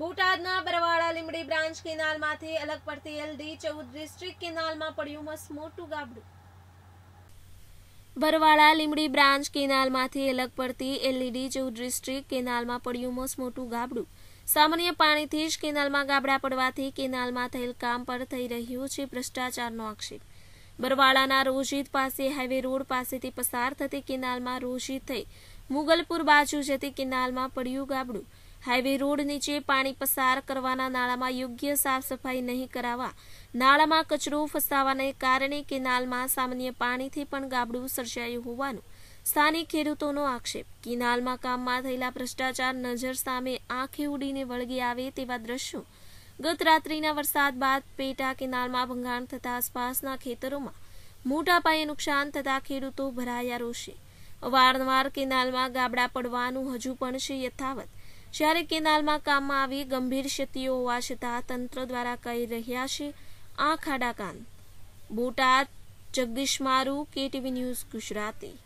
બોટાદના બરવાડા લીમડી બ્રાન્ચ કેનાલમાંથી અલગ પડતી એલડી ચૌદ ડિસ્ટ્રિક્ટ કેનાલમાં પડ્યું મોટું ગાબડું બરવાળા લીમડી બ્રાન્ચ કેનાલમાંથી અલગ પડતી એલઈડી ચૌદ ડિસ્ટ્રિક્ટ કેનાલમાં પડ્યું મોટું ગાબડું સામાન્ય પાણીથી જ કેનાલમાં ગાબડા પડવાથી કેનાલમાં થયેલ કામ પર થઈ રહ્યો છે ભ્રષ્ટાચારનો આક્ષેપ બરવાળાના રોજિત પાસે હાઈવે રોડ પાસેથી પસાર થતી કેનાલમાં રોજિત થઈ મુગલપુર બાજુ જતી કેનાલમાં પડ્યું ગાબડું હાઈવે રોડ નીચે પાણી પસાર કરવાના નાળામાં યોગ્ય સાફ સફાઈ નહીં કરાવવા નાળામાં કચરો ફસાવાને કારણે કેનાલમાં સામાન્ય પાણીથી પણ ગાબડું સર્જાયું હોવાનું સ્થાનિક ખેડૂતોનો આક્ષેપ કેનાલમાં કામમાં થયેલા ભ્રષ્ટાચાર નજર સામે આંખે ઉડીને વળગી આવે તેવા દ્રશ્યો ગત રાત્રિના વરસાદ બાદ પેટા કેનાલમાં ભંગાણ થતા આસપાસના ખેતરોમાં મોટા પાયે નુકસાન થતા ખેડૂતો ભરાયા રોષે વારંવાર કેનાલમાં ગાબડા પડવાનું હજુ પણ છે યથાવત જ્યારે કેનાલમાં કામમાં આવી ગંભીર ક્ષતિઓ હોવા છતાં તંત્ર દ્વારા કહી રહ્યા છે આ ખાડાકાન બોટાદ જગદીશ મારુ કેટીવી ન્યૂઝ ગુજરાતી